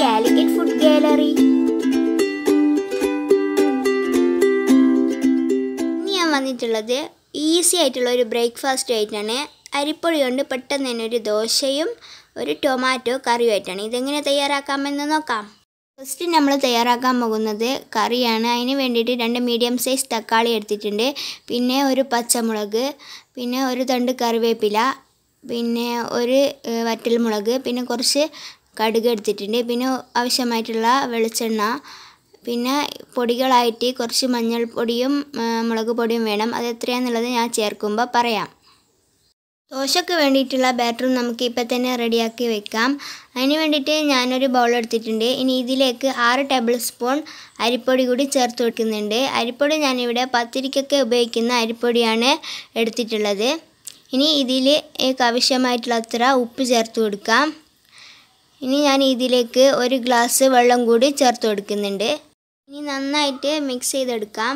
Calicut food gallery ഞാൻ വന്നിട്ടുള്ളത് easy ആയിട്ടുള്ള ഒരു ബ്രേക്ക്ഫാസ്റ്റ് ആയിട്ടാണ് അരിപ്പൊടി കൊണ്ട് പെട്ടെന്ന് തന്നെ ഒരു ദോശയും ഒരു ടൊമാറ്റോ കറിയുമായിട്ടാണ് ഇതെങ്ങനെ തയ്യാറാക്കാമെന്ന് നോക്കാം ഫസ്റ്റ് നമ്മൾ തയ്യാറാക്കാൻ പോകുന്നത് കറിയാണ് അതിന് വേണ്ടിയിട്ട് രണ്ട് മീഡിയം സൈസ് തക്കാളി എടുത്തിട്ടുണ്ട് പിന്നെ ഒരു പച്ചമുളക് പിന്നെ ഒരു തണ്ട് കറിവേപ്പില പിന്നെ ഒരു വറ്റൽമുളക് പിന്നെ കുറച്ച് കടുക് എടുത്തിട്ടുണ്ട് പിന്നെ ആവശ്യമായിട്ടുള്ള വെളിച്ചെണ്ണ പിന്നെ പൊടികളായിട്ട് കുറച്ച് മഞ്ഞൾപ്പൊടിയും മുളക് പൊടിയും വേണം അത് എത്രയാണെന്നുള്ളത് ഞാൻ ചേർക്കുമ്പോൾ പറയാം ദോശയ്ക്ക് വേണ്ടിയിട്ടുള്ള ബാറ്റർ നമുക്ക് ഇപ്പം തന്നെ റെഡിയാക്കി വെക്കാം അതിന് വേണ്ടിയിട്ട് ഞാനൊരു ബൗൾ എടുത്തിട്ടുണ്ട് ഇനി ഇതിലേക്ക് ആറ് ടേബിൾ സ്പൂൺ അരിപ്പൊടി കൂടി ചേർത്ത് വെക്കുന്നുണ്ട് അരിപ്പൊടി ഞാനിവിടെ പത്തിരിക്കൊക്കെ ഉപയോഗിക്കുന്ന അരിപ്പൊടിയാണ് എടുത്തിട്ടുള്ളത് ഇനി ഇതിൽ ആവശ്യമായിട്ടുള്ള അത്ര ഉപ്പ് ചേർത്ത് കൊടുക്കാം ഇനി ഞാൻ ഇതിലേക്ക് ഒരു ഗ്ലാസ് വെള്ളം കൂടി ചേർത്ത് കൊടുക്കുന്നുണ്ട് ഇനി നന്നായിട്ട് മിക്സ് ചെയ്തെടുക്കാം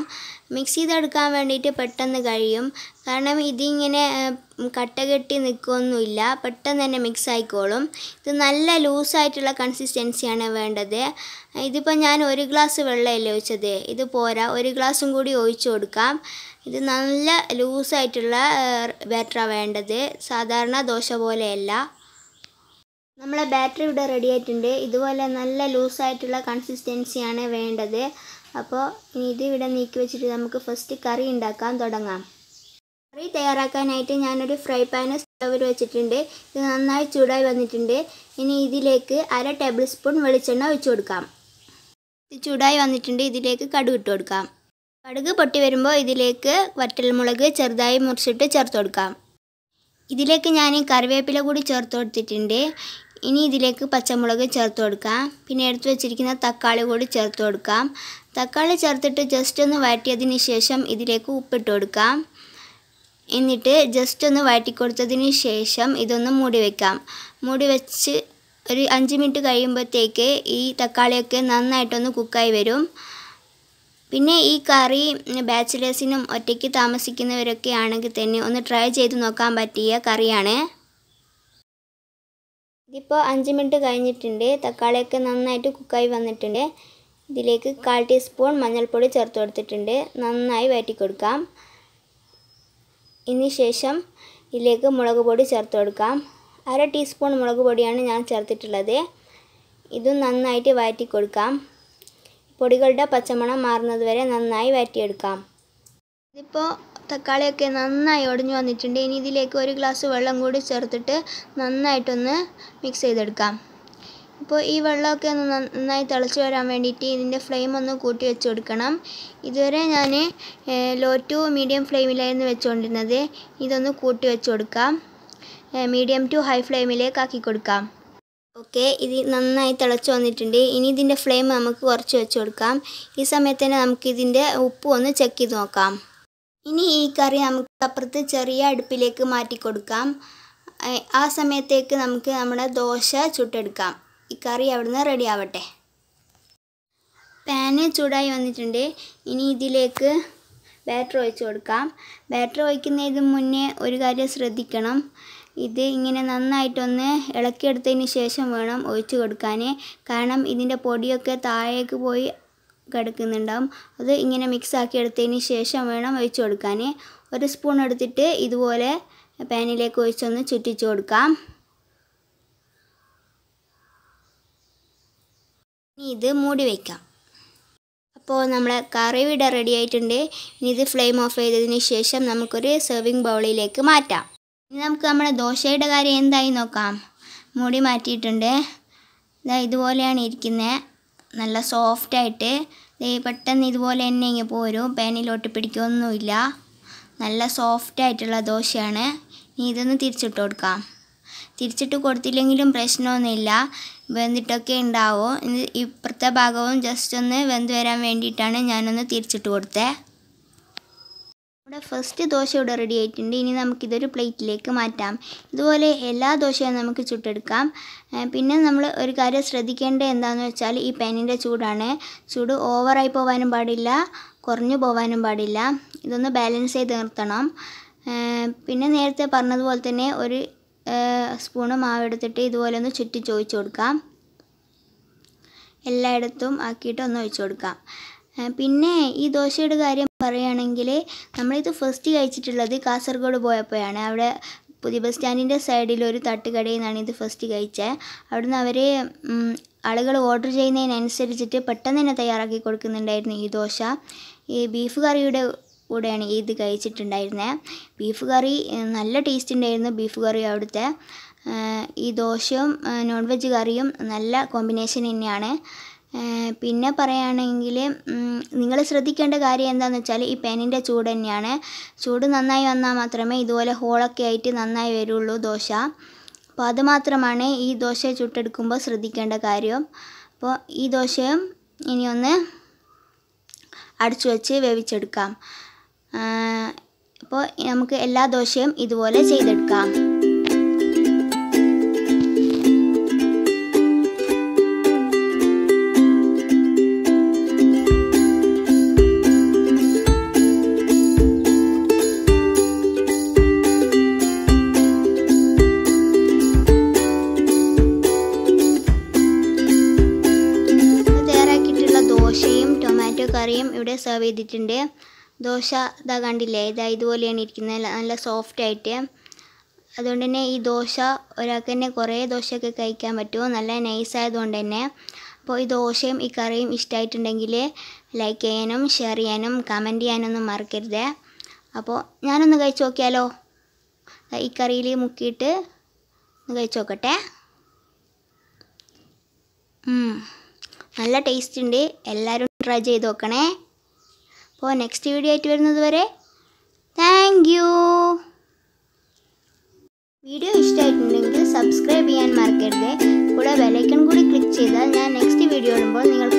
മിക്സ് ചെയ്തെടുക്കാൻ വേണ്ടിയിട്ട് പെട്ടെന്ന് കഴിയും കാരണം ഇതിങ്ങനെ കട്ട കെട്ടി നിൽക്കുകയൊന്നുമില്ല പെട്ടെന്ന് തന്നെ മിക്സ് ആയിക്കോളും ഇത് നല്ല ലൂസായിട്ടുള്ള കൺസിസ്റ്റൻസിയാണ് വേണ്ടത് ഇതിപ്പോൾ ഞാൻ ഒരു ഗ്ലാസ് വെള്ളമല്ലേ ഒഴിച്ചത് ഇത് പോരാ ഒരു ഗ്ലാസും കൂടി ഒഴിച്ചു കൊടുക്കാം ഇത് നല്ല ലൂസായിട്ടുള്ള ബാറ്ററാണ് വേണ്ടത് സാധാരണ ദോശ പോലെയല്ല നമ്മളെ ബാറ്ററി ഇവിടെ റെഡി ആയിട്ടുണ്ട് ഇതുപോലെ നല്ല ലൂസായിട്ടുള്ള കൺസിസ്റ്റൻസിയാണ് വേണ്ടത് അപ്പോൾ ഇനി ഇത് ഇവിടെ നീക്കി വെച്ചിട്ട് നമുക്ക് ഫസ്റ്റ് കറി ഉണ്ടാക്കാൻ തുടങ്ങാം കറി തയ്യാറാക്കാനായിട്ട് ഞാനൊരു ഫ്രൈ പാന് സ്റ്റവിൽ വെച്ചിട്ടുണ്ട് ഇത് നന്നായി ചൂടായി വന്നിട്ടുണ്ട് ഇനി ഇതിലേക്ക് അര ടേബിൾ സ്പൂൺ വെളിച്ചെണ്ണ ഒഴിച്ചു കൊടുക്കാം ഇത് ചൂടായി വന്നിട്ടുണ്ട് ഇതിലേക്ക് കടുക് ഇട്ട് കൊടുക്കാം കടുക് പൊട്ടി വരുമ്പോൾ ഇതിലേക്ക് വറ്റൽമുളക് ചെറുതായി മുറിച്ചിട്ട് ചേർത്ത് കൊടുക്കാം ഇതിലേക്ക് ഞാൻ കറിവേപ്പില കൂടി ചേർത്ത് കൊടുത്തിട്ടുണ്ട് ഇനി ഇതിലേക്ക് പച്ചമുളക് ചേർത്ത് കൊടുക്കാം പിന്നെ എടുത്ത് വെച്ചിരിക്കുന്ന തക്കാളി കൂടി ചേർത്ത് കൊടുക്കാം തക്കാളി ചേർത്തിട്ട് ജസ്റ്റ് ഒന്ന് വഴറ്റിയതിന് ശേഷം ഇതിലേക്ക് ഉപ്പിട്ട് കൊടുക്കാം എന്നിട്ട് ജസ്റ്റ് ഒന്ന് വഴറ്റി കൊടുത്തതിന് ശേഷം ഇതൊന്ന് മൂടി വയ്ക്കാം മൂടി വെച്ച് ഒരു അഞ്ച് മിനിറ്റ് കഴിയുമ്പോഴത്തേക്ക് ഈ തക്കാളിയൊക്കെ നന്നായിട്ടൊന്ന് കുക്കായി വരും പിന്നെ ഈ കറി ബാച്ചിലേഴ്സിനും ഒറ്റയ്ക്ക് താമസിക്കുന്നവരൊക്കെ ആണെങ്കിൽ തന്നെ ഒന്ന് ട്രൈ ചെയ്ത് നോക്കാൻ പറ്റിയ കറിയാണ് ഇതിപ്പോൾ അഞ്ച് മിനിറ്റ് കഴിഞ്ഞിട്ടുണ്ട് തക്കാളിയൊക്കെ നന്നായിട്ട് കുക്കായി വന്നിട്ടുണ്ട് ഇതിലേക്ക് കാൽ ടീസ്പൂൺ മഞ്ഞൾപ്പൊടി ചേർത്ത് കൊടുത്തിട്ടുണ്ട് നന്നായി വയറ്റി കൊടുക്കാം ഇതിന് ശേഷം ഇതിലേക്ക് മുളക് പൊടി ചേർത്ത് കൊടുക്കാം അര ടീസ്പൂൺ മുളക് പൊടിയാണ് ഞാൻ ചേർത്തിട്ടുള്ളത് ഇതും നന്നായിട്ട് വയറ്റി കൊടുക്കാം പൊടികളുടെ പച്ചമണം മാറുന്നത് വരെ നന്നായി വയറ്റിയെടുക്കാം ഇതിപ്പോൾ തക്കാളിയൊക്കെ നന്നായി ഒടിഞ്ഞു വന്നിട്ടുണ്ട് ഇനി ഇതിലേക്ക് ഒരു ഗ്ലാസ് വെള്ളം കൂടി ചേർത്തിട്ട് നന്നായിട്ടൊന്ന് മിക്സ് ചെയ്തെടുക്കാം ഇപ്പോൾ ഈ വെള്ളമൊക്കെ ഒന്ന് നന്നായി തിളച്ച് വരാൻ വേണ്ടിയിട്ട് ഇതിൻ്റെ ഫ്ലെയിം ഒന്ന് കൂട്ടി വെച്ച് കൊടുക്കണം ഇതുവരെ ഞാൻ ലോ ടു മീഡിയം ഫ്ലെയിമിലായിരുന്നു വെച്ചുകൊണ്ടിരുന്നത് ഇതൊന്ന് കൂട്ടി വെച്ച് കൊടുക്കാം മീഡിയം ടു ഹൈ ഫ്ലെയിമിലേക്ക് ആക്കി കൊടുക്കാം ഓക്കെ ഇത് നന്നായി തിളച്ച് വന്നിട്ടുണ്ട് ഇനി ഇതിൻ്റെ ഫ്ലെയിം നമുക്ക് കുറച്ച് വെച്ച് കൊടുക്കാം ഈ സമയത്ത് തന്നെ നമുക്കിതിൻ്റെ ഉപ്പ് ഒന്ന് ചെക്ക് ചെയ്ത് നോക്കാം ഇനി ഈ കറി നമുക്ക് അപ്പുറത്ത് ചെറിയ അടുപ്പിലേക്ക് മാറ്റി കൊടുക്കാം ആ സമയത്തേക്ക് നമുക്ക് നമ്മുടെ ദോശ ചുട്ടെടുക്കാം ഈ കറി അവിടുന്ന് റെഡി ആവട്ടെ പാന് ചൂടായി വന്നിട്ടുണ്ട് ഇനി ഇതിലേക്ക് ബാറ്റർ ഒഴിച്ചു കൊടുക്കാം ബാറ്റർ ഒഴിക്കുന്നതിന് മുന്നേ ഒരു കാര്യം ശ്രദ്ധിക്കണം ഇത് ഇങ്ങനെ നന്നായിട്ടൊന്ന് ഇളക്കിയെടുത്തതിന് ശേഷം വേണം ഒഴിച്ചു കൊടുക്കാൻ കാരണം ഇതിൻ്റെ പൊടിയൊക്കെ താഴേക്ക് പോയി കിടക്കുന്നുണ്ടാവും അത് ഇങ്ങനെ മിക്സ് ആക്കി എടുത്തതിന് ശേഷം വേണം ഒഴിച്ചു കൊടുക്കാൻ ഒരു സ്പൂൺ എടുത്തിട്ട് ഇതുപോലെ പാനിലേക്ക് ഒഴിച്ചൊന്ന് ചുറ്റിച്ചു കൊടുക്കാം ഇനി ഇത് മൂടി വയ്ക്കാം അപ്പോൾ നമ്മളെ കറി വിട റെഡി ആയിട്ടുണ്ട് ഇനി ഇത് ഫ്ലെയിം ഓഫ് ചെയ്തതിന് ശേഷം നമുക്കൊരു സെർവിങ് ബൗളിലേക്ക് മാറ്റാം ഇനി നമുക്ക് നമ്മുടെ ദോശയുടെ കാര്യം എന്തായി നോക്കാം മൂടി മാറ്റിയിട്ടുണ്ട് ഇതാ ഇതുപോലെയാണ് ഇരിക്കുന്നത് നല്ല സോഫ്റ്റായിട്ട് പെട്ടെന്ന് ഇതുപോലെ തന്നെ ഇങ്ങനെ പോരും പാനിലോട്ട് പിടിക്കൊന്നുമില്ല നല്ല സോഫ്റ്റായിട്ടുള്ള ദോശയാണ് ഇനി ഇതൊന്ന് തിരിച്ചിട്ട് കൊടുക്കാം തിരിച്ചിട്ട് കൊടുത്തില്ലെങ്കിലും പ്രശ്നമൊന്നുമില്ല വെന്തിട്ടൊക്കെ ഉണ്ടാവും ഇപ്പുറത്തെ ഭാഗവും ജസ്റ്റ് ഒന്ന് വെന്ത് വരാൻ വേണ്ടിയിട്ടാണ് ഞാനൊന്ന് തിരിച്ചിട്ട് കൊടുത്തത് നമ്മുടെ ഫസ്റ്റ് ദോശ ഇവിടെ റെഡി ആയിട്ടുണ്ട് ഇനി നമുക്കിതൊരു പ്ലേറ്റിലേക്ക് മാറ്റാം ഇതുപോലെ എല്ലാ ദോശയും നമുക്ക് ചുട്ടെടുക്കാം പിന്നെ നമ്മൾ ഒരു കാര്യം ശ്രദ്ധിക്കേണ്ടത് എന്താണെന്ന് വെച്ചാൽ ഈ പാനിൻ്റെ ചൂടാണ് ചൂട് ഓവറായി പോകാനും പാടില്ല കുറഞ്ഞു പോകാനും പാടില്ല ഇതൊന്ന് ബാലൻസ് ചെയ്ത് നിർത്തണം പിന്നെ നേരത്തെ പറഞ്ഞതുപോലെ തന്നെ ഒരു സ്പൂണ് മാവെടുത്തിട്ട് ഇതുപോലെ ഒന്ന് ചുറ്റി ചോദിച്ചു കൊടുക്കാം എല്ലായിടത്തും ആക്കിയിട്ട് ഒന്ന് ഒഴിച്ചു കൊടുക്കാം പിന്നെ ഈ ദോശയുടെ കാര്യം പറയുകയാണെങ്കിൽ നമ്മളിത് ഫസ്റ്റ് കഴിച്ചിട്ടുള്ളത് കാസർഗോഡ് പോയപ്പോഴാണ് അവിടെ പുതിയ ബസ് സ്റ്റാൻഡിൻ്റെ സൈഡിൽ ഒരു തട്ടുകടയിൽ നിന്നാണ് ഇത് ഫസ്റ്റ് കഴിച്ചത് അവിടുന്ന് അവർ ആളുകൾ ഓർഡർ ചെയ്യുന്നതിനനുസരിച്ചിട്ട് പെട്ടെന്ന് തന്നെ തയ്യാറാക്കി കൊടുക്കുന്നുണ്ടായിരുന്നു ഈ ദോശ ഈ ബീഫ് കറിയുടെ കൂടെയാണ് ഇത് കഴിച്ചിട്ടുണ്ടായിരുന്നത് ബീഫ് കറി നല്ല ടേസ്റ്റ് ഉണ്ടായിരുന്നു ബീഫ് കറി അവിടുത്തെ ഈ ദോശയും നോൺ വെജ് കറിയും നല്ല കോമ്പിനേഷൻ തന്നെയാണ് പിന്നെ പറയുകയാണെങ്കിൽ നിങ്ങൾ ശ്രദ്ധിക്കേണ്ട കാര്യം എന്താണെന്ന് വെച്ചാൽ ഈ പാനിൻ്റെ ചൂട് തന്നെയാണ് ചൂട് നന്നായി വന്നാൽ മാത്രമേ ഇതുപോലെ ഹോളൊക്കെ ആയിട്ട് നന്നായി വരുള്ളൂ ദോശ അപ്പോൾ അത് മാത്രമാണ് ഈ ദോശ ചുട്ടെടുക്കുമ്പോൾ ശ്രദ്ധിക്കേണ്ട കാര്യം അപ്പോൾ ഈ ദോശയും ഇനി ഒന്ന് അടച്ചു വെച്ച് വേവിച്ചെടുക്കാം അപ്പോൾ നമുക്ക് എല്ലാ ദോശയും ഇതുപോലെ ചെയ്തെടുക്കാം കറിയും ഇവിടെ സെർവ് ചെയ്തിട്ടുണ്ട് ദോശ ഇതാ കണ്ടില്ലേ ഇതാ ഇതുപോലെയാണ് ഇരിക്കുന്നത് നല്ല സോഫ്റ്റ് ആയിട്ട് അതുകൊണ്ട് തന്നെ ഈ ദോശ ഒരാൾക്ക് തന്നെ കുറേ ദോശയൊക്കെ കഴിക്കാൻ പറ്റുമോ നല്ല നൈസ് ആയതുകൊണ്ട് തന്നെ അപ്പോൾ ഈ ദോശയും ഈ കറിയും ഇഷ്ടമായിട്ടുണ്ടെങ്കിൽ ലൈക്ക് ചെയ്യാനും ഷെയർ ചെയ്യാനും കമൻറ്റ് ചെയ്യാനൊന്നും മറക്കരുത് അപ്പോൾ ഞാനൊന്ന് കഴിച്ച് നോക്കിയാലോ ഈ കറിയിൽ മുക്കിയിട്ട് കഴിച്ച് നോക്കട്ടെ നല്ല ടേസ്റ്റ് ഉണ്ട് എല്ലാവരും ട്രൈ ചെയ്ത് നോക്കണേ അപ്പോൾ നെക്സ്റ്റ് വീഡിയോ ആയിട്ട് വരുന്നത് വരെ താങ്ക് യു വീഡിയോ ഇഷ്ടമായിട്ടുണ്ടെങ്കിൽ സബ്സ്ക്രൈബ് ചെയ്യാൻ മറക്കരുത് കൂടെ ബെലൈക്കൺ കൂടി ക്ലിക്ക് ചെയ്താൽ ഞാൻ നെക്സ്റ്റ് വീഡിയോ ഇടുമ്പോൾ നിങ്ങൾക്ക്